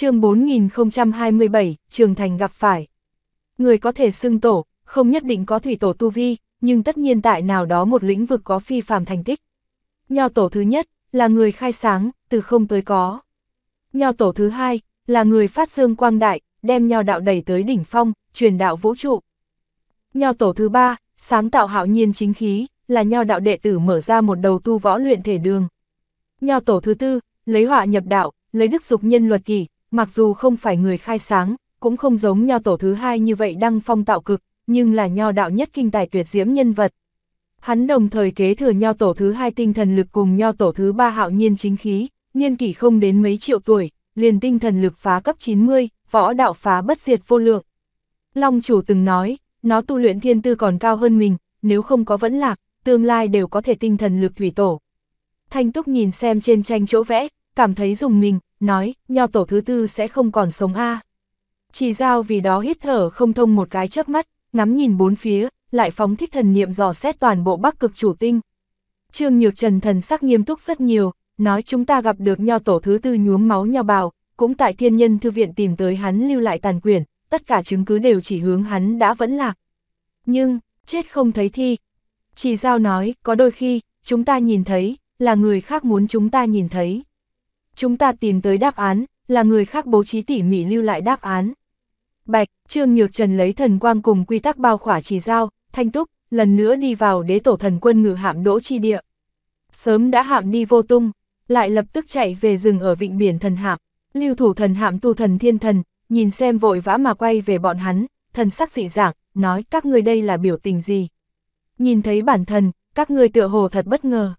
chương 4027, Trường Thành gặp phải. Người có thể xưng tổ, không nhất định có thủy tổ tu vi, nhưng tất nhiên tại nào đó một lĩnh vực có phi phàm thành tích. Nho tổ thứ nhất, là người khai sáng, từ không tới có. Nho tổ thứ hai, là người phát dương quang đại, đem nho đạo đẩy tới đỉnh phong, truyền đạo vũ trụ. Nho tổ thứ ba, sáng tạo hạo nhiên chính khí, là nho đạo đệ tử mở ra một đầu tu võ luyện thể đường. Nho tổ thứ tư, lấy họa nhập đạo, lấy đức dục nhân luật kỷ, mặc dù không phải người khai sáng, cũng không giống nho tổ thứ hai như vậy đăng phong tạo cực, nhưng là nho đạo nhất kinh tài tuyệt diễm nhân vật. Hắn đồng thời kế thừa nho tổ thứ hai tinh thần lực cùng nho tổ thứ ba hạo nhiên chính khí, niên kỷ không đến mấy triệu tuổi, liền tinh thần lực phá cấp 90, võ đạo phá bất diệt vô lượng. Long chủ từng nói, nó tu luyện thiên tư còn cao hơn mình, nếu không có vẫn lạc, tương lai đều có thể tinh thần lực thủy tổ. Thanh Túc nhìn xem trên tranh chỗ vẽ, cảm thấy dùng mình, nói, nho tổ thứ tư sẽ không còn sống a. Chỉ giao vì đó hít thở không thông một cái chớp mắt, ngắm nhìn bốn phía, lại phóng thích thần niệm dò xét toàn bộ bắc cực chủ tinh. Trương Nhược Trần thần sắc nghiêm túc rất nhiều, nói chúng ta gặp được nho tổ thứ tư nhuốm máu nho bào, cũng tại thiên nhân thư viện tìm tới hắn lưu lại tàn quyển, tất cả chứng cứ đều chỉ hướng hắn đã vẫn lạc. Nhưng, chết không thấy thi. Chỉ giao nói, có đôi khi, chúng ta nhìn thấy, là người khác muốn chúng ta nhìn thấy chúng ta tìm tới đáp án, là người khác bố trí tỉ mỉ lưu lại đáp án. Bạch, Trương Nhược Trần lấy thần quang cùng quy tắc bao khỏa chỉ giao, thanh túc, lần nữa đi vào đế tổ thần quân ngự hạm đỗ chi địa. Sớm đã hạm đi vô tung, lại lập tức chạy về rừng ở vịnh biển thần hạm, lưu thủ thần hạm tu thần thiên thần, nhìn xem vội vã mà quay về bọn hắn, thần sắc dị dạng, nói các ngươi đây là biểu tình gì. Nhìn thấy bản thần các ngươi tựa hồ thật bất ngờ.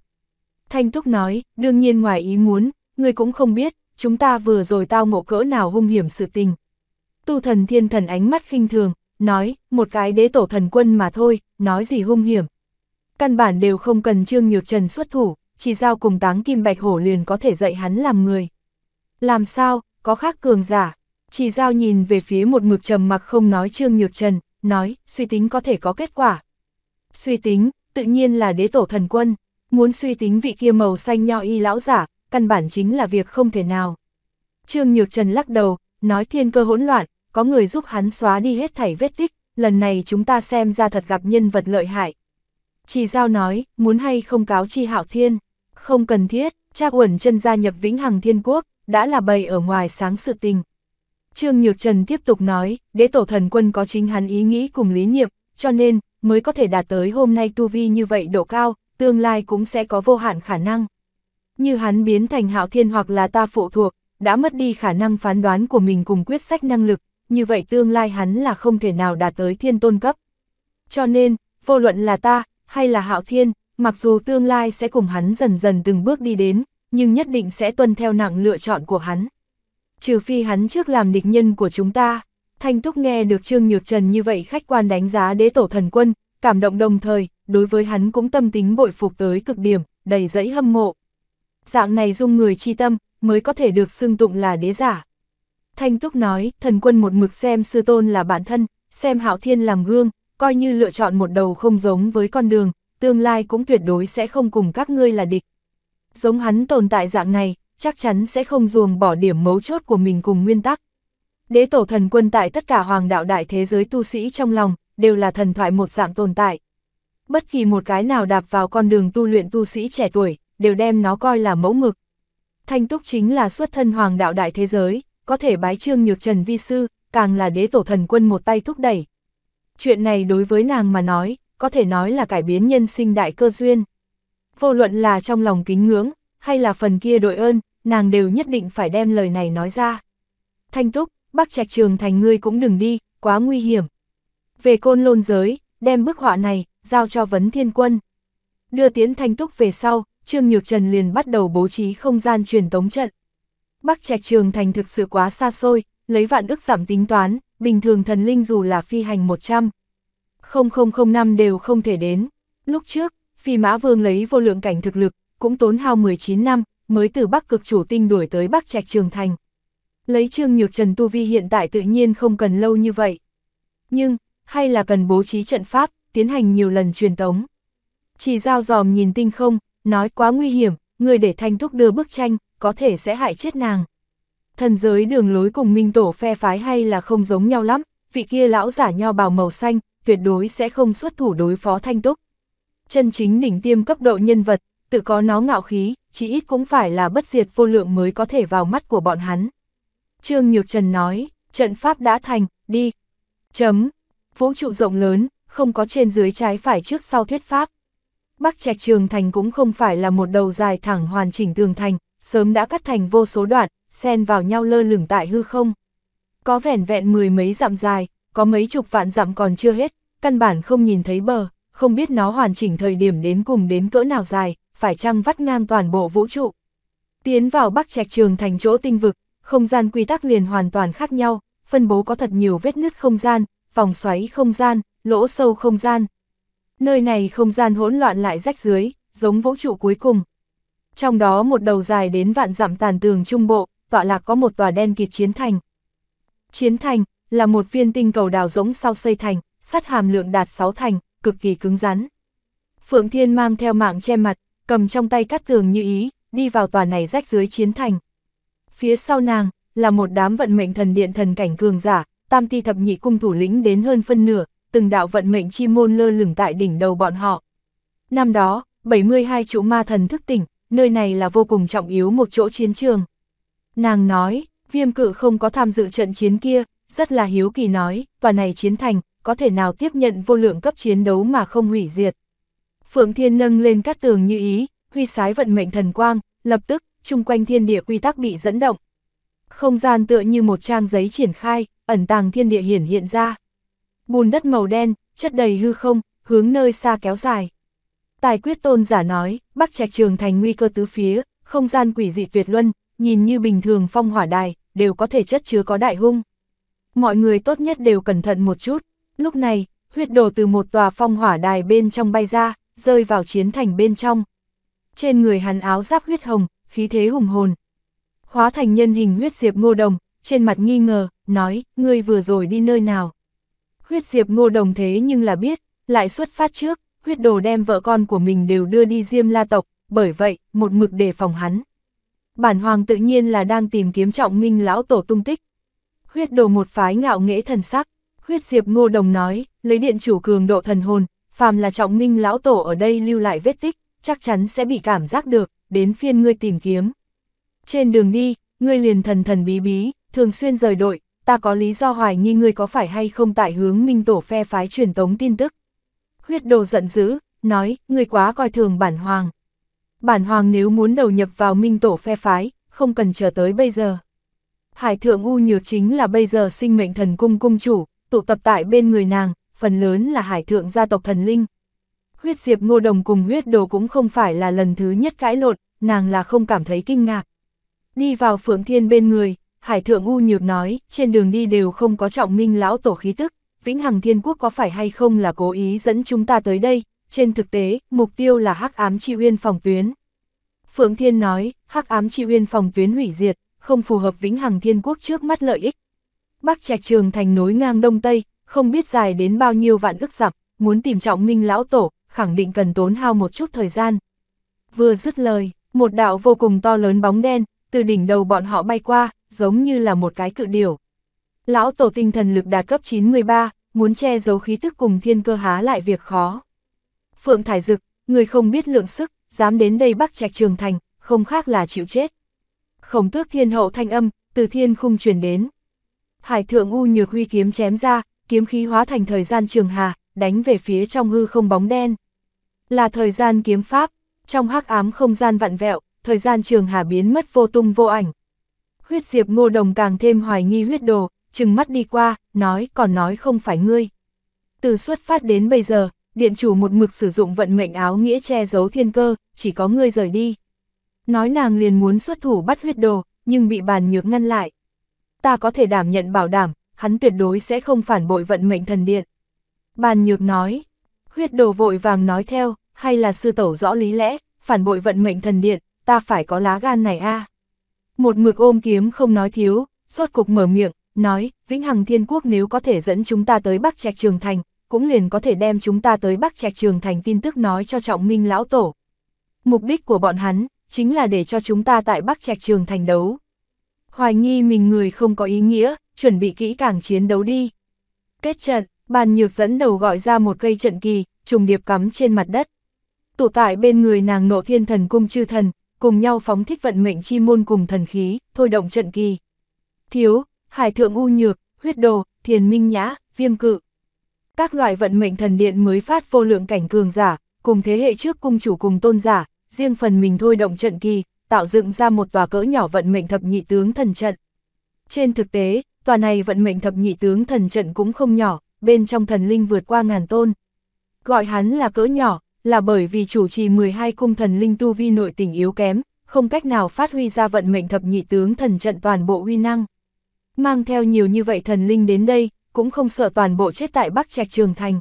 Thanh Túc nói, đương nhiên ngoài ý muốn, ngươi cũng không biết, chúng ta vừa rồi tao ngộ cỡ nào hung hiểm sự tình. Tu thần thiên thần ánh mắt khinh thường, nói, một cái đế tổ thần quân mà thôi, nói gì hung hiểm. Căn bản đều không cần Trương Nhược Trần xuất thủ, chỉ giao cùng táng kim bạch hổ liền có thể dạy hắn làm người. Làm sao, có khác cường giả, chỉ giao nhìn về phía một mực trầm mặc không nói Trương Nhược Trần, nói, suy tính có thể có kết quả. Suy tính, tự nhiên là đế tổ thần quân, muốn suy tính vị kia màu xanh nho y lão giả, căn bản chính là việc không thể nào. Trương Nhược Trần lắc đầu, nói thiên cơ hỗn loạn, có người giúp hắn xóa đi hết thảy vết tích, lần này chúng ta xem ra thật gặp nhân vật lợi hại. Chỉ giao nói, muốn hay không cáo chi hạo thiên, không cần thiết, cha uẩn chân gia nhập vĩnh hằng thiên quốc, đã là bày ở ngoài sáng sự tình. Trương Nhược Trần tiếp tục nói, đế tổ thần quân có chính hắn ý nghĩ cùng lý niệm, cho nên, mới có thể đạt tới hôm nay tu vi như vậy độ cao, tương lai cũng sẽ có vô hạn khả năng như hắn biến thành hạo thiên hoặc là ta phụ thuộc, đã mất đi khả năng phán đoán của mình cùng quyết sách năng lực, như vậy tương lai hắn là không thể nào đạt tới thiên tôn cấp. Cho nên, vô luận là ta, hay là hạo thiên, mặc dù tương lai sẽ cùng hắn dần dần từng bước đi đến, nhưng nhất định sẽ tuân theo nặng lựa chọn của hắn. Trừ phi hắn trước làm địch nhân của chúng ta, Thanh thúc nghe được Trương Nhược Trần như vậy khách quan đánh giá đế tổ thần quân, cảm động đồng thời, đối với hắn cũng tâm tính bội phục tới cực điểm, đầy dẫy hâm mộ dạng này dung người chi tâm, mới có thể được xưng tụng là đế giả. Thanh Túc nói, thần quân một mực xem sư tôn là bản thân, xem hạo thiên làm gương, coi như lựa chọn một đầu không giống với con đường, tương lai cũng tuyệt đối sẽ không cùng các ngươi là địch. Giống hắn tồn tại dạng này, chắc chắn sẽ không ruồng bỏ điểm mấu chốt của mình cùng nguyên tắc. Đế tổ thần quân tại tất cả hoàng đạo đại thế giới tu sĩ trong lòng, đều là thần thoại một dạng tồn tại. Bất kỳ một cái nào đạp vào con đường tu luyện tu sĩ trẻ tuổi, đều đem nó coi là mẫu mực. Thanh Túc chính là xuất thân hoàng đạo đại thế giới, có thể bái trương nhược trần vi sư, càng là đế tổ thần quân một tay thúc đẩy. Chuyện này đối với nàng mà nói, có thể nói là cải biến nhân sinh đại cơ duyên. Vô luận là trong lòng kính ngưỡng, hay là phần kia đội ơn, nàng đều nhất định phải đem lời này nói ra. Thanh Túc, bắc trạch trường thành ngươi cũng đừng đi, quá nguy hiểm. Về côn lôn giới, đem bức họa này, giao cho vấn thiên quân. Đưa tiến Thanh Túc về sau, Trương Nhược Trần liền bắt đầu bố trí không gian truyền tống trận. Bắc Trạch Trường Thành thực sự quá xa xôi, lấy vạn ức giảm tính toán, bình thường thần linh dù là phi hành 100. 0005 đều không thể đến. Lúc trước, phi mã vương lấy vô lượng cảnh thực lực, cũng tốn hao 19 năm, mới từ Bắc cực chủ tinh đuổi tới Bắc Trạch Trường Thành. Lấy Trương Nhược Trần Tu Vi hiện tại tự nhiên không cần lâu như vậy. Nhưng, hay là cần bố trí trận pháp, tiến hành nhiều lần truyền tống. Chỉ giao dòm nhìn tinh không, nói quá nguy hiểm, người để thanh thúc đưa bức tranh, có thể sẽ hại chết nàng. Thần giới đường lối cùng minh tổ phe phái hay là không giống nhau lắm, vị kia lão giả nho bào màu xanh, tuyệt đối sẽ không xuất thủ đối phó thanh túc. Chân chính đỉnh tiêm cấp độ nhân vật, tự có nó ngạo khí, chỉ ít cũng phải là bất diệt vô lượng mới có thể vào mắt của bọn hắn. Trương Nhược Trần nói, trận pháp đã thành, đi. Chấm. Vũ trụ rộng lớn, không có trên dưới trái phải trước sau thuyết pháp. Bắc Trạch Trường Thành cũng không phải là một đầu dài thẳng hoàn chỉnh tường thành, sớm đã cắt thành vô số đoạn, xen vào nhau lơ lửng tại hư không. Có vẻn vẹn mười mấy dặm dài, có mấy chục vạn dặm còn chưa hết, căn bản không nhìn thấy bờ, không biết nó hoàn chỉnh thời điểm đến cùng đến cỡ nào dài, phải chăng vắt ngang toàn bộ vũ trụ. Tiến vào Bắc Trạch Trường Thành chỗ tinh vực, không gian quy tắc liền hoàn toàn khác nhau, phân bố có thật nhiều vết nứt không gian, vòng xoáy không gian, lỗ sâu không gian, nơi này không gian hỗn loạn lại rách dưới, giống vũ trụ cuối cùng. Trong đó một đầu dài đến vạn dặm tàn tường trung bộ, tọa lạc có một tòa đen kịt chiến thành. Chiến thành là một viên tinh cầu đào rỗng sau xây thành, sắt hàm lượng đạt 6 thành, cực kỳ cứng rắn. Phượng Thiên mang theo mạng che mặt, cầm trong tay cắt tường như ý, đi vào tòa này rách dưới chiến thành. Phía sau nàng là một đám vận mệnh thần điện thần cảnh cường giả, tam ti thập nhị cung thủ lĩnh đến hơn phân nửa, từng đạo vận mệnh chi môn lơ lửng tại đỉnh đầu bọn họ. Năm đó, 72 trụ ma thần thức tỉnh, nơi này là vô cùng trọng yếu một chỗ chiến trường. Nàng nói, viêm cự không có tham dự trận chiến kia, rất là hiếu kỳ nói, tòa này chiến thành, có thể nào tiếp nhận vô lượng cấp chiến đấu mà không hủy diệt. Phượng Thiên nâng lên các tường như ý, huy sái vận mệnh thần quang, lập tức, chung quanh thiên địa quy tắc bị dẫn động. Không gian tựa như một trang giấy triển khai, ẩn tàng thiên địa hiển hiện ra bùn đất màu đen, chất đầy hư không, hướng nơi xa kéo dài. Tài quyết tôn giả nói, Bắc Trạch Trường thành nguy cơ tứ phía, không gian quỷ dị tuyệt luân, nhìn như bình thường phong hỏa đài, đều có thể chất chứa có đại hung. Mọi người tốt nhất đều cẩn thận một chút. Lúc này, huyết đồ từ một tòa phong hỏa đài bên trong bay ra, rơi vào chiến thành bên trong. Trên người hắn áo giáp huyết hồng, khí thế hùng hồn. Hóa thành nhân hình huyết diệp ngô đồng, trên mặt nghi ngờ, nói, ngươi vừa rồi đi nơi nào? Huyết diệp ngô đồng thế nhưng là biết, lại xuất phát trước, huyết đồ đem vợ con của mình đều đưa đi diêm la tộc, bởi vậy, một mực đề phòng hắn. Bản hoàng tự nhiên là đang tìm kiếm trọng minh lão tổ tung tích. Huyết đồ một phái ngạo nghễ thần sắc, huyết diệp ngô đồng nói, lấy điện chủ cường độ thần hồn, phàm là trọng minh lão tổ ở đây lưu lại vết tích, chắc chắn sẽ bị cảm giác được, đến phiên ngươi tìm kiếm. Trên đường đi, ngươi liền thần thần bí bí, thường xuyên rời đội, ta có lý do hoài nghi ngươi có phải hay không tại hướng minh tổ phe phái truyền tống tin tức. Huyết đồ giận dữ, nói, ngươi quá coi thường bản hoàng. Bản hoàng nếu muốn đầu nhập vào minh tổ phe phái, không cần chờ tới bây giờ. Hải thượng U Nhược chính là bây giờ sinh mệnh thần cung cung chủ, tụ tập tại bên người nàng, phần lớn là hải thượng gia tộc thần linh. Huyết diệp ngô đồng cùng huyết đồ cũng không phải là lần thứ nhất cãi lộn, nàng là không cảm thấy kinh ngạc. Đi vào phượng thiên bên người, Hải Thượng U Nhược nói, trên đường đi đều không có trọng minh lão tổ khí tức, Vĩnh Hằng Thiên Quốc có phải hay không là cố ý dẫn chúng ta tới đây, trên thực tế, mục tiêu là hắc ám chi uyên phòng tuyến. Phượng Thiên nói, hắc ám chi uyên phòng tuyến hủy diệt, không phù hợp Vĩnh Hằng Thiên Quốc trước mắt lợi ích. Bắc Trạch Trường thành nối ngang Đông Tây, không biết dài đến bao nhiêu vạn ức dặm, muốn tìm trọng minh lão tổ, khẳng định cần tốn hao một chút thời gian. Vừa dứt lời, một đạo vô cùng to lớn bóng đen, từ đỉnh đầu bọn họ bay qua, giống như là một cái cự điểu. Lão tổ tinh thần lực đạt cấp 93, muốn che giấu khí tức cùng thiên cơ há lại việc khó. Phượng Thải Dực, người không biết lượng sức, dám đến đây bắc trạch trường thành, không khác là chịu chết. Khổng tước thiên hậu thanh âm, từ thiên khung truyền đến. Hải thượng u nhược huy kiếm chém ra, kiếm khí hóa thành thời gian trường hà, đánh về phía trong hư không bóng đen. Là thời gian kiếm pháp, trong hắc ám không gian vặn vẹo, thời gian trường hà biến mất vô tung vô ảnh. Huyết diệp ngô đồng càng thêm hoài nghi huyết đồ, chừng mắt đi qua, nói còn nói không phải ngươi. Từ xuất phát đến bây giờ, điện chủ một mực sử dụng vận mệnh áo nghĩa che giấu thiên cơ, chỉ có ngươi rời đi. Nói nàng liền muốn xuất thủ bắt huyết đồ, nhưng bị bàn nhược ngăn lại. Ta có thể đảm nhận bảo đảm, hắn tuyệt đối sẽ không phản bội vận mệnh thần điện. Bàn nhược nói, huyết đồ vội vàng nói theo, hay là sư tẩu rõ lý lẽ, phản bội vận mệnh thần điện, ta phải có lá gan này a một mực ôm kiếm không nói thiếu, rốt cục mở miệng, nói, Vĩnh Hằng Thiên Quốc nếu có thể dẫn chúng ta tới Bắc Trạch Trường Thành, cũng liền có thể đem chúng ta tới Bắc Trạch Trường Thành tin tức nói cho Trọng Minh Lão Tổ. Mục đích của bọn hắn, chính là để cho chúng ta tại Bắc Trạch Trường Thành đấu. Hoài nghi mình người không có ý nghĩa, chuẩn bị kỹ càng chiến đấu đi. Kết trận, bàn nhược dẫn đầu gọi ra một cây trận kỳ, trùng điệp cắm trên mặt đất. Tụ tại bên người nàng nộ thiên thần cung chư thần, cùng nhau phóng thích vận mệnh chi môn cùng thần khí, thôi động trận kỳ. Thiếu, hải thượng u nhược, huyết đồ, thiền minh nhã, viêm cự. Các loại vận mệnh thần điện mới phát vô lượng cảnh cường giả, cùng thế hệ trước cung chủ cùng tôn giả, riêng phần mình thôi động trận kỳ, tạo dựng ra một tòa cỡ nhỏ vận mệnh thập nhị tướng thần trận. Trên thực tế, tòa này vận mệnh thập nhị tướng thần trận cũng không nhỏ, bên trong thần linh vượt qua ngàn tôn. Gọi hắn là cỡ nhỏ, là bởi vì chủ trì 12 cung thần linh tu vi nội tình yếu kém, không cách nào phát huy ra vận mệnh thập nhị tướng thần trận toàn bộ huy năng. Mang theo nhiều như vậy thần linh đến đây, cũng không sợ toàn bộ chết tại Bắc Trạch Trường Thành.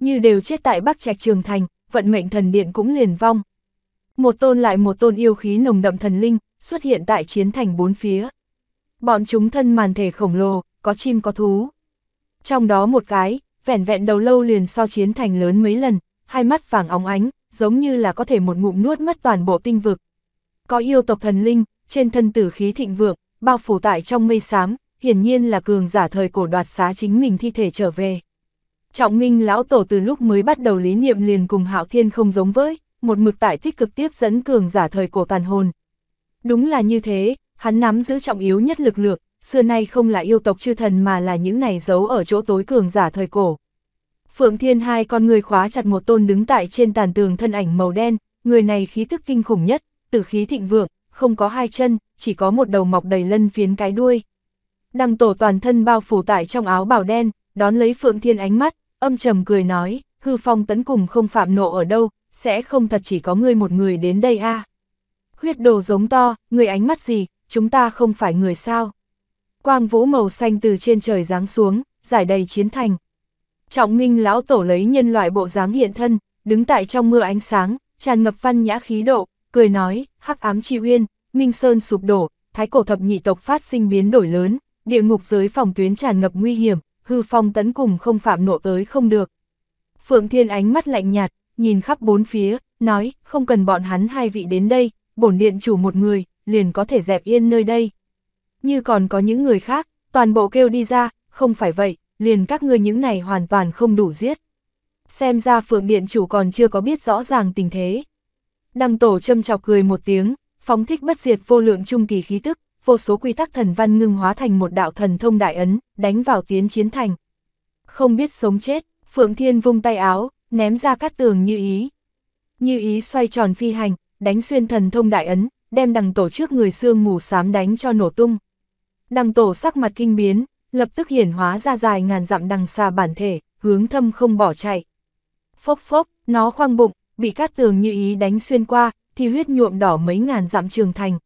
Như đều chết tại Bắc Trạch Trường Thành, vận mệnh thần điện cũng liền vong. Một tôn lại một tôn yêu khí nồng đậm thần linh, xuất hiện tại chiến thành bốn phía. Bọn chúng thân màn thể khổng lồ, có chim có thú. Trong đó một cái, vẻn vẹn đầu lâu liền so chiến thành lớn mấy lần, hai mắt vàng óng ánh, giống như là có thể một ngụm nuốt mất toàn bộ tinh vực. Có yêu tộc thần linh, trên thân tử khí thịnh vượng, bao phủ tại trong mây xám, hiển nhiên là cường giả thời cổ đoạt xá chính mình thi thể trở về. Trọng Minh lão tổ từ lúc mới bắt đầu lý niệm liền cùng Hạo Thiên không giống với, một mực tại tích cực tiếp dẫn cường giả thời cổ tàn hồn. Đúng là như thế, hắn nắm giữ trọng yếu nhất lực lượng, xưa nay không là yêu tộc chư thần mà là những này giấu ở chỗ tối cường giả thời cổ. Phượng Thiên hai con người khóa chặt một tôn đứng tại trên tàn tường thân ảnh màu đen, người này khí tức kinh khủng nhất, tử khí thịnh vượng, không có hai chân, chỉ có một đầu mọc đầy lân phiến cái đuôi. Đằng tổ toàn thân bao phủ tại trong áo bào đen, đón lấy Phượng Thiên ánh mắt, âm trầm cười nói, hư phong tấn cùng không phạm nộ ở đâu, sẽ không thật chỉ có ngươi một người đến đây a Huyết đồ giống to, người ánh mắt gì, chúng ta không phải người sao. Quang vũ màu xanh từ trên trời giáng xuống, giải đầy chiến thành, Trọng Minh lão tổ lấy nhân loại bộ dáng hiện thân, đứng tại trong mưa ánh sáng, tràn ngập văn nhã khí độ, cười nói, hắc ám chi uyên, Minh Sơn sụp đổ, thái cổ thập nhị tộc phát sinh biến đổi lớn, địa ngục giới phòng tuyến tràn ngập nguy hiểm, hư phong tấn cùng không phạm nộ tới không được. Phượng Thiên ánh mắt lạnh nhạt, nhìn khắp bốn phía, nói, không cần bọn hắn hai vị đến đây, bổn điện chủ một người, liền có thể dẹp yên nơi đây. Như còn có những người khác, toàn bộ kêu đi ra, không phải vậy, liền các ngươi những này hoàn toàn không đủ giết. Xem ra Phượng Điện chủ còn chưa có biết rõ ràng tình thế. Đăng tổ châm chọc cười một tiếng, phóng thích bất diệt vô lượng trung kỳ khí tức, vô số quy tắc thần văn ngưng hóa thành một đạo thần thông đại ấn, đánh vào tiến chiến thành. Không biết sống chết, Phượng Thiên vung tay áo, ném ra cát tường như ý. Như ý xoay tròn phi hành, đánh xuyên thần thông đại ấn, đem đằng tổ trước người xương mù xám đánh cho nổ tung. Đằng tổ sắc mặt kinh biến, lập tức hiển hóa ra dài ngàn dặm đằng xa bản thể, hướng thâm không bỏ chạy. Phốc phốc, nó khoang bụng, bị cát tường như ý đánh xuyên qua, thì huyết nhuộm đỏ mấy ngàn dặm trường thành.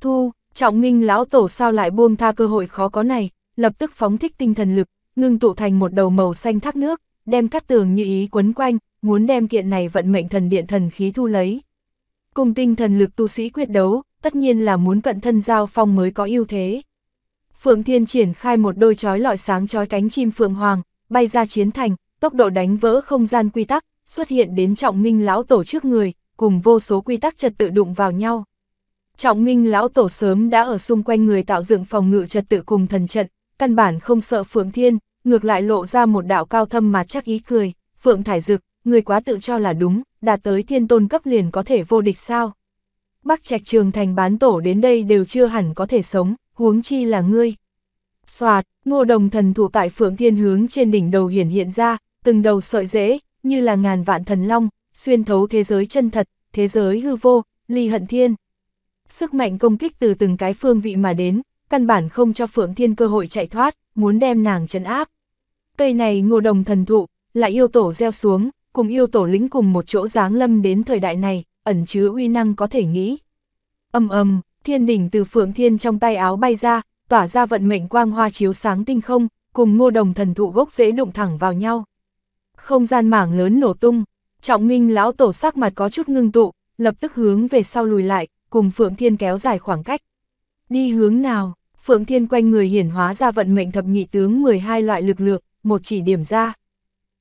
Thu, trọng minh lão tổ sao lại buông tha cơ hội khó có này, lập tức phóng thích tinh thần lực, ngưng tụ thành một đầu màu xanh thác nước, đem cát tường như ý quấn quanh, muốn đem kiện này vận mệnh thần điện thần khí thu lấy. Cùng tinh thần lực tu sĩ quyết đấu, tất nhiên là muốn cận thân giao phong mới có ưu thế. Phượng Thiên triển khai một đôi chói lọi sáng chói cánh chim Phượng Hoàng, bay ra chiến thành, tốc độ đánh vỡ không gian quy tắc, xuất hiện đến trọng minh lão tổ trước người, cùng vô số quy tắc trật tự đụng vào nhau. Trọng minh lão tổ sớm đã ở xung quanh người tạo dựng phòng ngự trật tự cùng thần trận, căn bản không sợ Phượng Thiên, ngược lại lộ ra một đạo cao thâm mà chắc ý cười, Phượng Thải Dực, người quá tự cho là đúng, đạt tới thiên tôn cấp liền có thể vô địch sao. Bắc Trạch Trường Thành bán tổ đến đây đều chưa hẳn có thể sống, huống chi là ngươi. Xoạt, ngô đồng thần thụ tại phượng thiên hướng trên đỉnh đầu hiển hiện ra, từng đầu sợi rễ, như là ngàn vạn thần long, xuyên thấu thế giới chân thật, thế giới hư vô, ly hận thiên. Sức mạnh công kích từ từng cái phương vị mà đến, căn bản không cho Phượng Thiên cơ hội chạy thoát, muốn đem nàng trấn áp. Cây này ngô đồng thần thụ, lại yêu tổ gieo xuống, cùng yêu tổ lính cùng một chỗ giáng lâm đến thời đại này, ẩn chứa uy năng có thể nghĩ. Âm âm, thiên đỉnh từ phượng thiên trong tay áo bay ra, tỏa ra vận mệnh quang hoa chiếu sáng tinh không, cùng ngô đồng thần thụ gốc dễ đụng thẳng vào nhau. Không gian mảng lớn nổ tung, trọng minh lão tổ sắc mặt có chút ngưng tụ, lập tức hướng về sau lùi lại, cùng phượng thiên kéo dài khoảng cách. Đi hướng nào, phượng thiên quanh người hiển hóa ra vận mệnh thập nhị tướng 12 loại lực lượng, một chỉ điểm ra.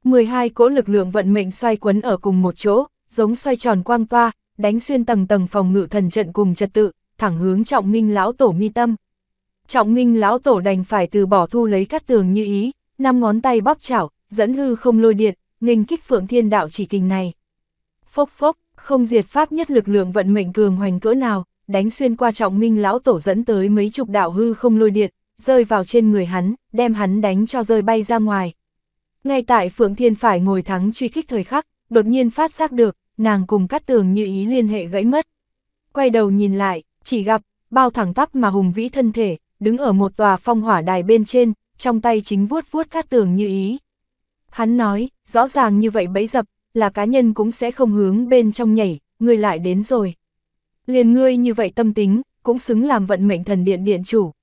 12 cỗ lực lượng vận mệnh xoay quấn ở cùng một chỗ, giống xoay tròn quang toa, đánh xuyên tầng tầng phòng ngự thần trận cùng trật tự, thẳng hướng trọng minh lão tổ mi tâm. Trọng minh lão tổ đành phải từ bỏ thu lấy cắt tường như ý, năm ngón tay bóp chảo, dẫn hư không lôi điện, nghênh kích phượng thiên đạo chỉ kình này. Phốc phốc, không diệt pháp nhất lực lượng vận mệnh cường hoành cỡ nào, đánh xuyên qua trọng minh lão tổ dẫn tới mấy chục đạo hư không lôi điện, rơi vào trên người hắn, đem hắn đánh cho rơi bay ra ngoài. Ngay tại Phượng Thiên phải ngồi thắng truy kích thời khắc, đột nhiên phát giác được, nàng cùng cát tường như ý liên hệ gãy mất. Quay đầu nhìn lại, chỉ gặp, bao thẳng tắp mà hùng vĩ thân thể, đứng ở một tòa phong hỏa đài bên trên, trong tay chính vuốt vuốt cát tường như ý. Hắn nói, rõ ràng như vậy bấy dập, là cá nhân cũng sẽ không hướng bên trong nhảy, ngươi lại đến rồi. Liền ngươi như vậy tâm tính, cũng xứng làm vận mệnh thần điện điện chủ.